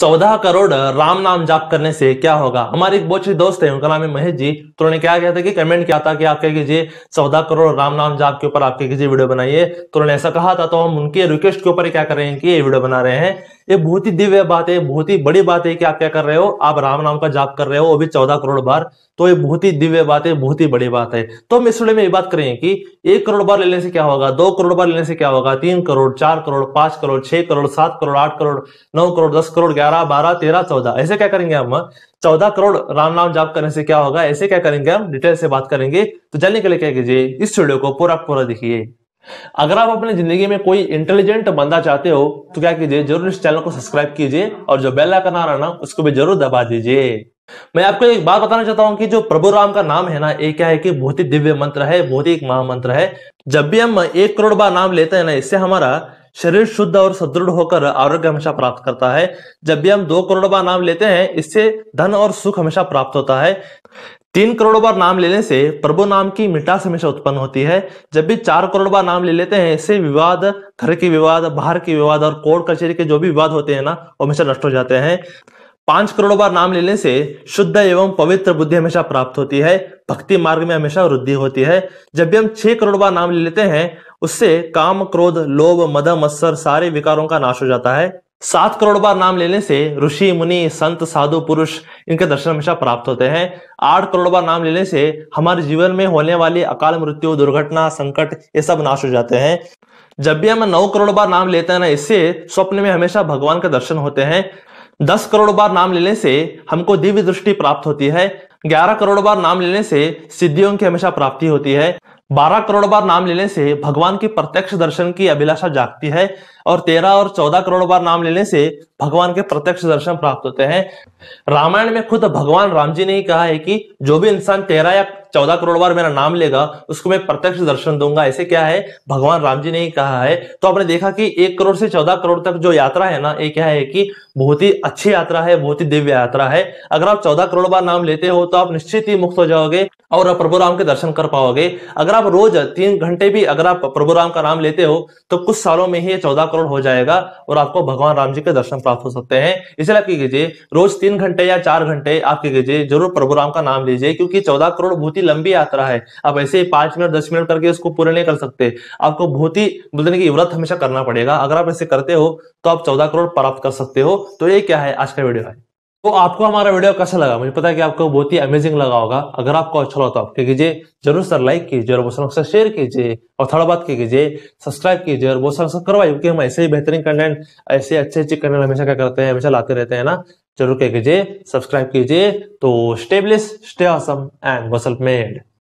चौदह करोड़ राम नाम जाप करने से क्या होगा हमारे एक बहुत दोस्त है उनका नाम है महेश जी तो उन्होंने क्या किया था कि कमेंट किया था कि आप कह कीजिए चौदह करोड़ राम नाम जाप के ऊपर आप क्या कीजिए वीडियो बनाइए तो उन्होंने ऐसा कहा था तो हम उनके रिक्वेस्ट के ऊपर क्या कर रहे हैं कि ये वीडियो बना रहे हैं ये बहुत ही दिव्य बात है बहुत ही बड़ी बात है कि आप क्या कर रहे हो आप राम नाम का जाप कर रहे हो अभी चौदह करोड़ बार तो ये बहुत ही दिव्य बात है बहुत ही बड़ी बात है तो हम इस वीडियो में ये बात करेंगे कि एक करोड़ बार लेने से क्या होगा दो करोड़ बार लेने से क्या होगा तीन करोड़ चार करोड़ पांच करोड़ छह करोड़ सात करोड़ आठ करोड़ नौ करोड़ दस करोड़ ग्यारह बारह तेरह चौदह ऐसे क्या करेंगे हम चौदह करोड़ राम नाम जाप करने से क्या होगा ऐसे क्या करेंगे हम डिटेल से बात करेंगे तो जल्दी के लिए क्या कीजिए इस वीडियो को पूरा पूरा देखिए अगर आप अपने जिंदगी में कोई इंटेलिजेंट बंदा चाहते हो तो क्या कीजिए जरूर इस चैनल को सब्सक्राइब कीजिए और जो बेल आइकन आ रहा ना उसको भी जरूर दबा दीजिए मैं आपको एक बात बताना चाहता हूँ कि जो प्रभु राम का नाम है ना ये क्या है कि बहुत ही दिव्य मंत्र है बहुत ही एक महामंत्र है जब भी हम एक करोड़ बार नाम लेते हैं ना इससे हमारा शरीर शुद्ध और सुदृढ़ होकर आरोग्य हमेशा प्राप्त करता है जब भी हम दो करोड़ बार नाम लेते हैं इससे धन और सुख हमेशा प्राप्त होता है तीन करोड़ बार नाम लेने से प्रभु नाम की मिठास हमेशा उत्पन्न होती है जब भी चार करोड़ बार नाम ले लेते हैं इससे विवाद घर के विवाद बाहर के विवाद और कोर्ट कचहरी के जो भी विवाद होते हैं ना वो हमेशा नष्ट हो जाते हैं पांच करोड़ बार नाम लेने से शुद्ध एवं पवित्र बुद्धि हमेशा प्राप्त होती है भक्ति मार्ग में हमेशा वृद्धि होती है जब भी हम छह करोड़ बार नाम ले लेते हैं उससे काम क्रोध लोभ मद मत्सर सारे विकारों का नाश हो जाता है सात करोड़ बार नाम लेने से ऋषि मुनि संत साधु पुरुष इनके दर्शन हमेशा प्राप्त होते हैं आठ करोड़ बार नाम लेने से हमारे जीवन में होने वाली अकाल मृत्यु दुर्घटना संकट ये सब नाश हो जाते हैं जब भी हम नौ करोड़ बार नाम लेते हैं ना इससे स्वप्न में हमेशा भगवान के दर्शन होते हैं दस करोड़ बार नाम लेने से हमको दिव्य दृष्टि प्राप्त होती है ग्यारह करोड़ बार नाम लेने से सिद्धियों की हमेशा प्राप्ति होती है बारह करोड़ बार नाम लेने से भगवान की प्रत्यक्ष दर्शन की अभिलाषा जागती है और तेरह और चौदह करोड़ बार नाम लेने से भगवान के प्रत्यक्ष दर्शन प्राप्त होते हैं रामायण में खुद भगवान राम जी ने ही कहा है कि जो भी इंसान तेरह या चौदह करोड़ बार मेरा नाम लेगा उसको मैं प्रत्यक्ष दर्शन दूंगा ऐसे क्या है भगवान राम जी ने ही कहा है तो आपने देखा कि एक करोड़ से चौदह करोड़ तक जो यात्रा है ना ये क्या है कि बहुत ही अच्छी यात्रा है बहुत ही दिव्य यात्रा है अगर आप चौदह करोड़ बार नाम लेते हो तो आप निश्चित ही मुक्त हो जाओगे और आप प्रभु राम के दर्शन कर पाओगे अगर आप रोज तीन घंटे भी अगर आप प्रभु राम का नाम लेते हो तो कुछ सालों में ही ये चौदह करोड़ हो जाएगा और आपको भगवान राम जी के दर्शन प्राप्त प्राप्त हो सकते हैं इसलिए आप कीजिए रोज तीन घंटे या चार घंटे आप कीजिए जरूर प्रभु राम का नाम लीजिए क्योंकि चौदह करोड़ बहुत ही लंबी यात्रा है आप ऐसे ही पांच मिनट दस मिनट करके उसको पूरा नहीं कर सकते आपको बहुत ही बोलते कि व्रत हमेशा करना पड़ेगा अगर आप ऐसे करते हो तो आप चौदह करोड़ प्राप्त कर सकते हो तो ये क्या है आज का वीडियो है तो आपको हमारा वीडियो कैसा लगा मुझे पता है कि आपको बहुत ही अमेजिंग लगा होगा अगर आपको अच्छा लगा तो आप क्या कीजिए जरूर सर लाइक कीजिए और बहुत सर शेयर कीजिए और थोड़ा बात कीजिए सब्सक्राइब कीजिए और बहुत सर करवाइए क्योंकि हम ऐसे ही बेहतरीन कंटेंट ऐसे अच्छे अच्छे कंटेंट हमेशा क्या करते हैं हमेशा लाते रहते हैं ना जरूर क्या कीजिए सब्सक्राइब कीजिए तो स्टेबलिस स्टे ऑसम एंड वसल्फ मेड